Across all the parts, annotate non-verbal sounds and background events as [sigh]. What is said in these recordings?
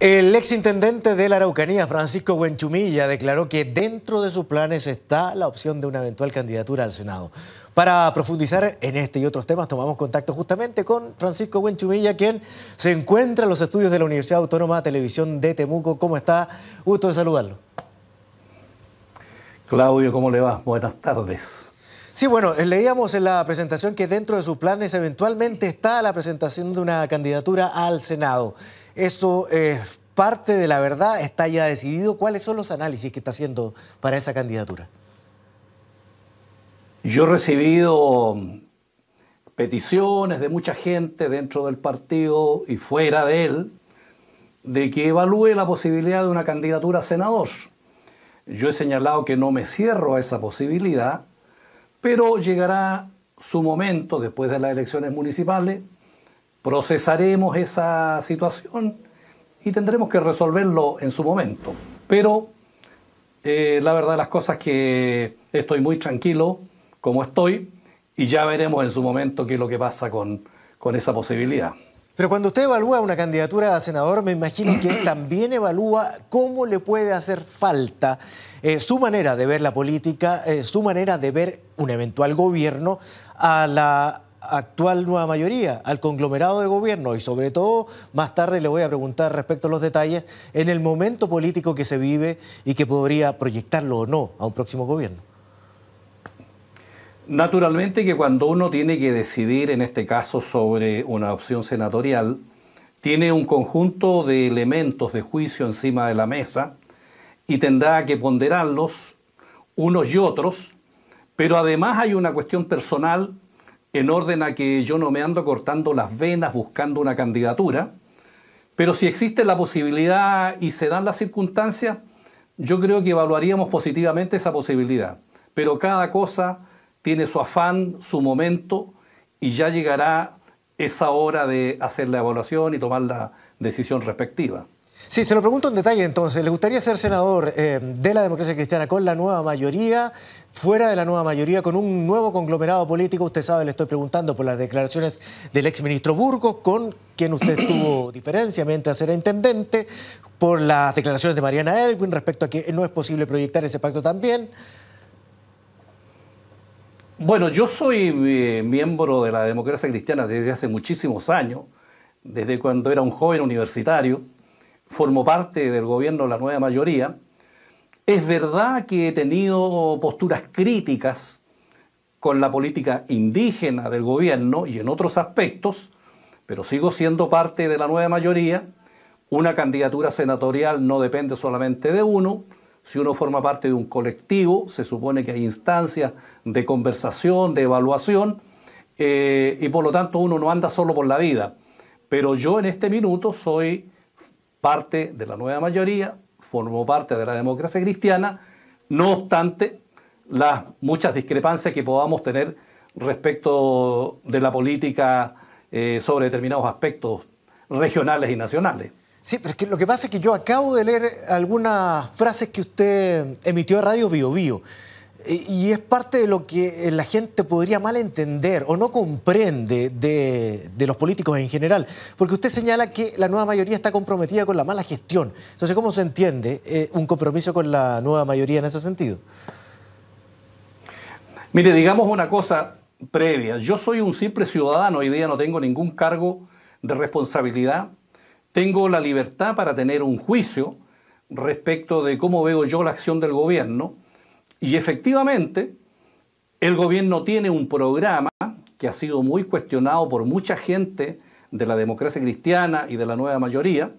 El exintendente de la Araucanía, Francisco Buenchumilla, declaró que dentro de sus planes está la opción de una eventual candidatura al Senado. Para profundizar en este y otros temas, tomamos contacto justamente con Francisco Buenchumilla, quien se encuentra en los estudios de la Universidad Autónoma de Televisión de Temuco. ¿Cómo está? Gusto de saludarlo. Claudio, ¿cómo le va? Buenas tardes. Sí, bueno, eh, leíamos en la presentación que dentro de sus planes eventualmente está la presentación de una candidatura al Senado. Eso es eh, parte de la verdad, está ya decidido. ¿Cuáles son los análisis que está haciendo para esa candidatura? Yo he recibido um, peticiones de mucha gente dentro del partido y fuera de él de que evalúe la posibilidad de una candidatura a senador. Yo he señalado que no me cierro a esa posibilidad, pero llegará su momento después de las elecciones municipales procesaremos esa situación y tendremos que resolverlo en su momento. Pero eh, la verdad las cosas que estoy muy tranquilo como estoy y ya veremos en su momento qué es lo que pasa con, con esa posibilidad. Pero cuando usted evalúa una candidatura a senador, me imagino que también evalúa cómo le puede hacer falta eh, su manera de ver la política, eh, su manera de ver un eventual gobierno a la actual nueva mayoría, al conglomerado de gobierno y sobre todo, más tarde le voy a preguntar respecto a los detalles, en el momento político que se vive y que podría proyectarlo o no a un próximo gobierno. Naturalmente que cuando uno tiene que decidir, en este caso, sobre una opción senatorial, tiene un conjunto de elementos de juicio encima de la mesa y tendrá que ponderarlos unos y otros, pero además hay una cuestión personal en orden a que yo no me ando cortando las venas buscando una candidatura, pero si existe la posibilidad y se dan las circunstancias, yo creo que evaluaríamos positivamente esa posibilidad. Pero cada cosa tiene su afán, su momento, y ya llegará esa hora de hacer la evaluación y tomar la decisión respectiva. Sí, se lo pregunto en detalle entonces. ¿Le gustaría ser senador eh, de la democracia cristiana con la nueva mayoría, fuera de la nueva mayoría, con un nuevo conglomerado político? Usted sabe, le estoy preguntando por las declaraciones del exministro Burgos, con quien usted [clears throat] tuvo diferencia mientras era intendente, por las declaraciones de Mariana Elwin respecto a que no es posible proyectar ese pacto también. Bueno, yo soy eh, miembro de la democracia cristiana desde hace muchísimos años, desde cuando era un joven universitario formo parte del gobierno de la nueva mayoría, es verdad que he tenido posturas críticas con la política indígena del gobierno y en otros aspectos, pero sigo siendo parte de la nueva mayoría. Una candidatura senatorial no depende solamente de uno. Si uno forma parte de un colectivo, se supone que hay instancias de conversación, de evaluación, eh, y por lo tanto uno no anda solo por la vida. Pero yo en este minuto soy parte de la nueva mayoría, formó parte de la democracia cristiana, no obstante las muchas discrepancias que podamos tener respecto de la política eh, sobre determinados aspectos regionales y nacionales. Sí, pero es que lo que pasa es que yo acabo de leer algunas frases que usted emitió a Radio Bio Bio. Y es parte de lo que eh, la gente podría mal entender o no comprende de, los políticos en general, porque usted señala que la nueva mayoría está comprometida con la mala gestión. Entonces, ¿cómo se entiende eh, un compromiso con la nueva mayoría en ese sentido? Mire, digamos una cosa previa. Yo soy un simple ciudadano, hoy día no tengo ningún cargo de responsabilidad, tengo la libertad para tener un juicio respecto de cómo veo yo la acción del gobierno y efectivamente, el gobierno tiene un programa que ha sido muy cuestionado por mucha gente de la democracia cristiana y de la nueva mayoría.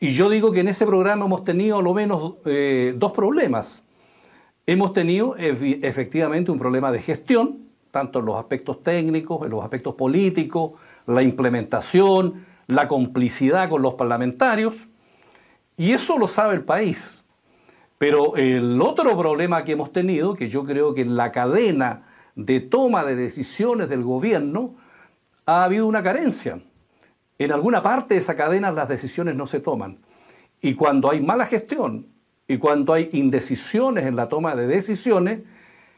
Y yo digo que en ese programa hemos tenido lo menos eh, dos problemas. Hemos tenido efectivamente un problema de gestión, tanto en los aspectos técnicos, en los aspectos políticos, la implementación, la complicidad con los parlamentarios. Y eso lo sabe el país. Pero el otro problema que hemos tenido, que yo creo que en la cadena de toma de decisiones del gobierno ha habido una carencia. En alguna parte de esa cadena las decisiones no se toman. Y cuando hay mala gestión y cuando hay indecisiones en la toma de decisiones,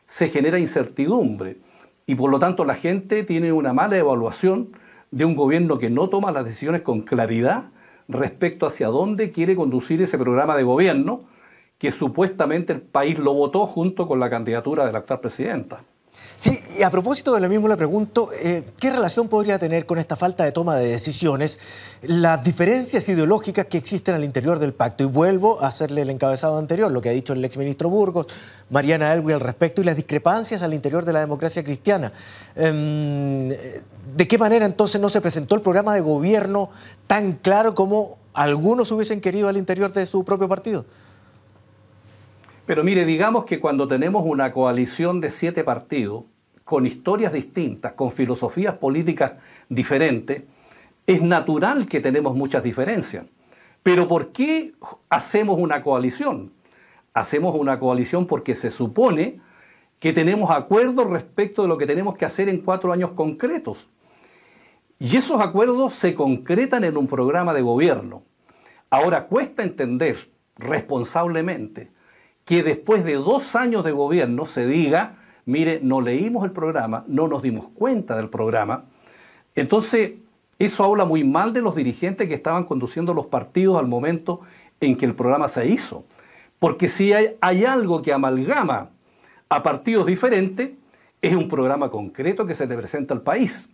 se genera incertidumbre. Y por lo tanto la gente tiene una mala evaluación de un gobierno que no toma las decisiones con claridad respecto hacia dónde quiere conducir ese programa de gobierno que supuestamente el país lo votó junto con la candidatura de la actual presidenta. Sí, y a propósito de lo mismo le pregunto, eh, ¿qué relación podría tener con esta falta de toma de decisiones las diferencias ideológicas que existen al interior del pacto? Y vuelvo a hacerle el encabezado anterior, lo que ha dicho el exministro Burgos, Mariana Elwi al respecto, y las discrepancias al interior de la democracia cristiana. Em, ¿De qué manera entonces no se presentó el programa de gobierno tan claro como algunos hubiesen querido al interior de su propio partido? Pero mire, digamos que cuando tenemos una coalición de siete partidos, con historias distintas, con filosofías políticas diferentes, es natural que tenemos muchas diferencias. Pero ¿por qué hacemos una coalición? Hacemos una coalición porque se supone que tenemos acuerdos respecto de lo que tenemos que hacer en cuatro años concretos. Y esos acuerdos se concretan en un programa de gobierno. Ahora cuesta entender responsablemente que después de dos años de gobierno se diga, mire, no leímos el programa, no nos dimos cuenta del programa. Entonces, eso habla muy mal de los dirigentes que estaban conduciendo los partidos al momento en que el programa se hizo. Porque si hay, algo que amalgama a partidos diferentes, es un programa concreto que se le presenta al país.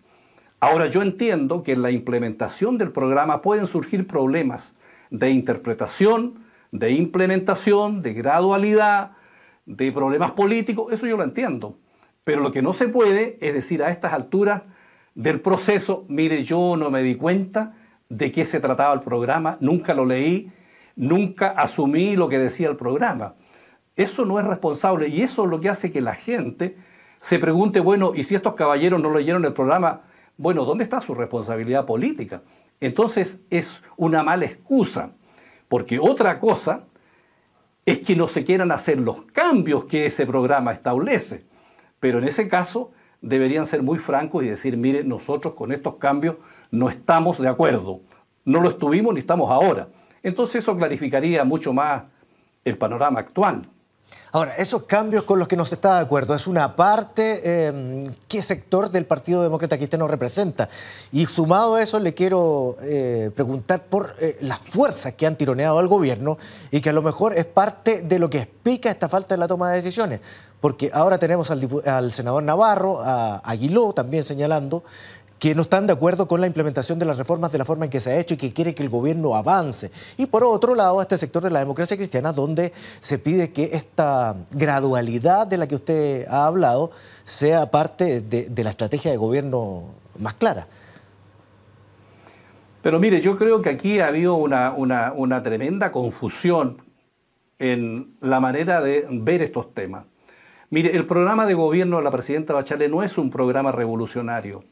Ahora yo entiendo que en la implementación del programa pueden surgir problemas de interpretación, de implementación, de gradualidad, de problemas políticos, eso yo lo entiendo. Pero lo que no se puede es decir a estas alturas del proceso, mire, yo no me di cuenta de qué se trataba el programa, nunca lo leí, nunca asumí lo que decía el programa. Eso no es responsable y eso es lo que hace que la gente se pregunte, bueno, ¿y si estos caballeros no leyeron el programa? Bueno, ¿dónde está su responsabilidad política? Entonces es una mala excusa. Porque otra cosa es que no se quieran hacer los cambios que ese programa establece. Pero en ese caso deberían ser muy francos y decir, mire, nosotros con estos cambios no estamos de acuerdo. No lo estuvimos ni estamos ahora. Entonces eso clarificaría mucho más el panorama actual. Ahora, esos cambios con los que no se está de acuerdo, ¿es una parte? Em, ¿Qué sector del Partido Demócrata nos representa? Y sumado a eso, le quiero eh, preguntar por eh, las fuerzas que han tironeado al gobierno y que a lo mejor es parte de lo que explica esta falta de la toma de decisiones. Porque ahora tenemos al senador Navarro, a Aguiló también señalando que no están de acuerdo con la implementación de las reformas de la forma en que se ha hecho y que quiere que el gobierno avance. Y por otro lado, este sector de la democracia cristiana, donde se pide que esta gradualidad de la que usted ha hablado sea parte de, la estrategia de gobierno más clara. Pero mire, yo creo que aquí ha habido una, una tremenda confusión en la manera de ver estos temas. Mire, el programa de gobierno de la presidenta Bachelet no es un programa revolucionario.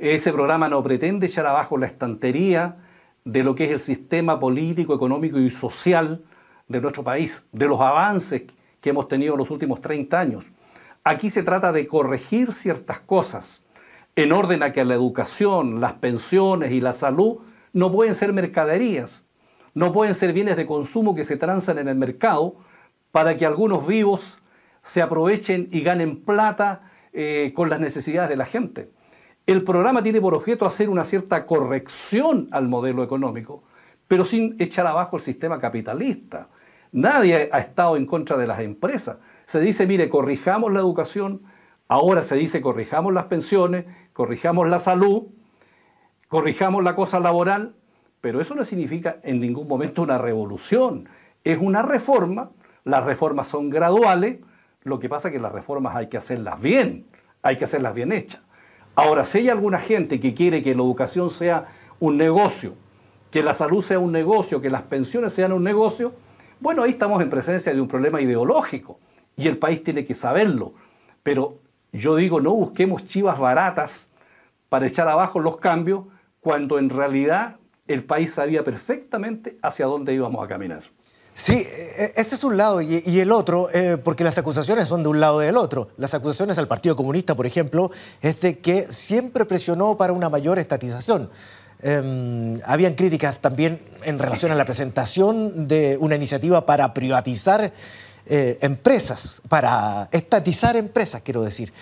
Ese programa no pretende echar abajo la estantería de lo que es el sistema político, económico y social de nuestro país, de los avances que hemos tenido en los últimos 30 años. Aquí se trata de corregir ciertas cosas en orden a que la educación, las pensiones y la salud no pueden ser mercaderías, no pueden ser bienes de consumo que se transan en el mercado para que algunos vivos se aprovechen y ganen plata eh, con las necesidades de la gente. El programa tiene por objeto hacer una cierta corrección al modelo económico, pero sin echar abajo el sistema capitalista. Nadie ha estado en contra de las empresas. Se dice, mire, corrijamos la educación, ahora se dice corrijamos las pensiones, corrijamos la salud, corrijamos la cosa laboral, pero eso no significa en ningún momento una revolución, es una reforma, las reformas son graduales, lo que pasa es que las reformas hay que hacerlas bien, hay que hacerlas bien hechas. Ahora, si hay alguna gente que quiere que la educación sea un negocio, que la salud sea un negocio, que las pensiones sean un negocio, bueno, ahí estamos en presencia de un problema ideológico y el país tiene que saberlo. Pero yo digo, no busquemos chivas baratas para echar abajo los cambios cuando en realidad el país sabía perfectamente hacia dónde íbamos a caminar. Sí, e, e, ese es un lado y, el otro, eh, porque las acusaciones son de un lado y del otro. Las acusaciones al Partido Comunista, por ejemplo, es de que siempre presionó para una mayor estatización. Em, habían críticas también en relación a la presentación de una iniciativa para privatizar eh, empresas, para estatizar empresas, quiero decir.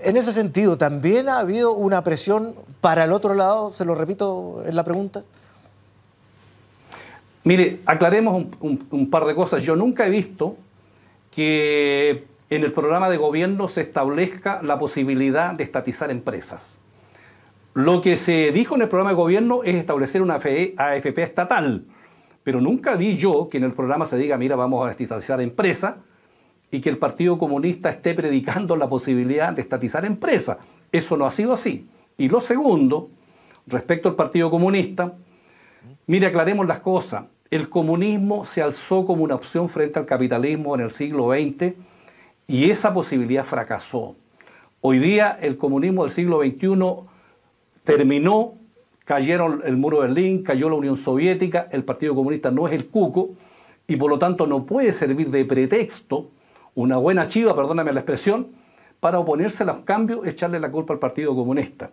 En ese sentido, ¿también ha habido una presión para el otro lado? Se lo repito en la pregunta. Mire, aclaremos un, par de cosas. Yo nunca he visto que en el programa de gobierno se establezca la posibilidad de estatizar empresas. Lo que se dijo en el programa de gobierno es establecer una e, AFP estatal, pero nunca vi yo que en el programa se diga, mira, vamos a estatizar empresas y que el Partido Comunista esté predicando la posibilidad de estatizar empresas. Eso no ha sido así. Y lo segundo, respecto al Partido Comunista, mire, aclaremos las cosas el comunismo se alzó como una opción frente al capitalismo en el siglo XX y esa posibilidad fracasó. Hoy día el comunismo del siglo XXI terminó, cayeron el muro de Berlín, cayó la Unión Soviética, el Partido Comunista no es el cuco y por lo tanto no puede servir de pretexto, una buena chiva, perdóname la expresión, para oponerse a los cambios, echarle la culpa al Partido Comunista.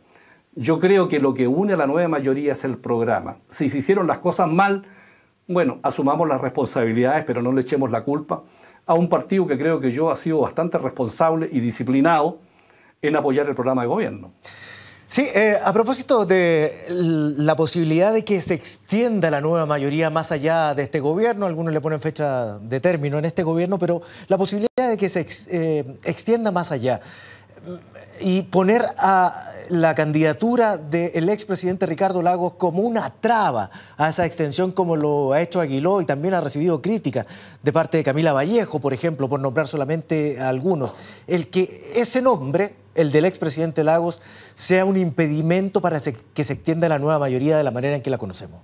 Yo creo que lo que une a la nueva mayoría es el programa. Si se hicieron las cosas mal, bueno, asumamos las responsabilidades, pero no le echemos la culpa a un partido que creo que yo ha sido bastante responsable y disciplinado en apoyar el programa de gobierno. Sí, eh, a propósito de la posibilidad de que se extienda la nueva mayoría más allá de este gobierno, algunos le ponen fecha de término en este gobierno, pero la posibilidad de que se eh, extienda más allá mm, y poner a la candidatura del ex expresidente Ricardo Lagos como una traba a esa extensión como lo ha hecho Aguiló y también ha recibido crítica de parte de Camila Vallejo, por ejemplo, por nombrar solamente a algunos. El que ese nombre, el del expresidente Lagos, sea un impedimento para que se extienda la nueva mayoría de la manera en que la conocemos.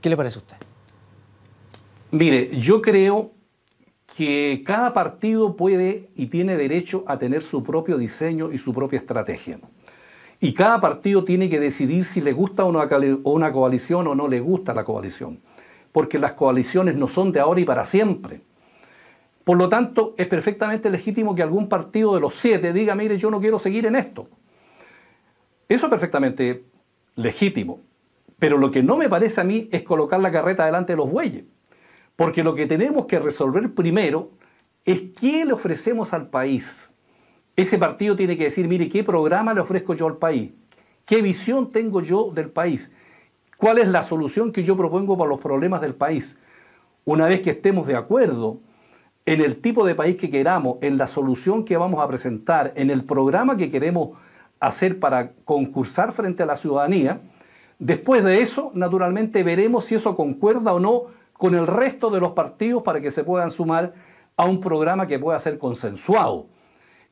¿Qué le parece a usted? Mire, yo creo que cada partido puede y tiene derecho a tener su propio diseño y su propia estrategia. Y cada partido tiene que decidir si le gusta una, una coalición o no le gusta la coalición, porque las coaliciones no son de ahora y para siempre. Por lo tanto, es perfectamente legítimo que algún partido de los siete diga, mire, yo no quiero seguir en esto. Eso es perfectamente legítimo. Pero lo que no me parece a mí es colocar la carreta delante de los bueyes. Porque lo que tenemos que resolver primero es qué le ofrecemos al país. Ese partido tiene que decir, mire, ¿qué programa le ofrezco yo al país? ¿Qué visión tengo yo del país? ¿Cuál es la solución que yo propongo para los problemas del país? Una vez que estemos de acuerdo en el tipo de país que queramos, en la solución que vamos a presentar, en el programa que queremos hacer para concursar frente a la ciudadanía, después de eso, naturalmente, veremos si eso concuerda o no con el resto de los partidos para que se puedan sumar a un programa que pueda ser consensuado.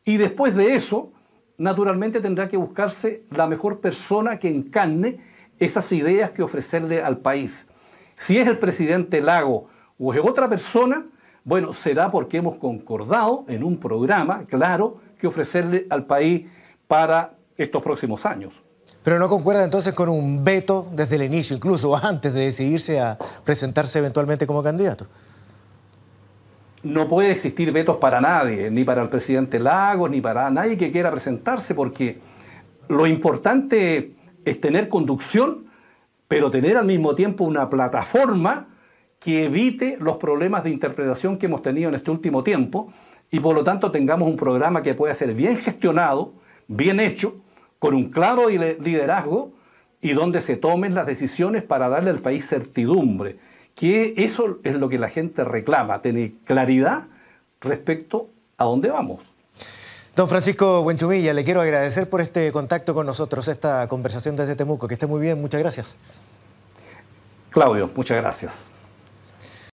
Y después de eso, naturalmente tendrá que buscarse la mejor persona que encarne esas ideas que ofrecerle al país. Si es el presidente Lago o es otra persona, bueno, será porque hemos concordado en un programa, claro, que ofrecerle al país para estos próximos años. Pero no concuerda entonces con un veto desde el inicio, incluso antes de decidirse a presentarse eventualmente como candidato no puede existir vetos para nadie, ni para el presidente Lagos, ni para nadie que quiera presentarse, porque lo importante es tener conducción, pero tener al mismo tiempo una plataforma que evite los problemas de interpretación que hemos tenido en este último tiempo y por lo tanto tengamos un programa que pueda ser bien gestionado, bien hecho, con un claro liderazgo y donde se tomen las decisiones para darle al país certidumbre que eso es lo que la gente reclama, tener claridad respecto a dónde vamos. Don Francisco Buenchumilla, le quiero agradecer por este contacto con nosotros, esta conversación desde Temuco. Que esté muy bien, muchas gracias. Claudio, muchas gracias.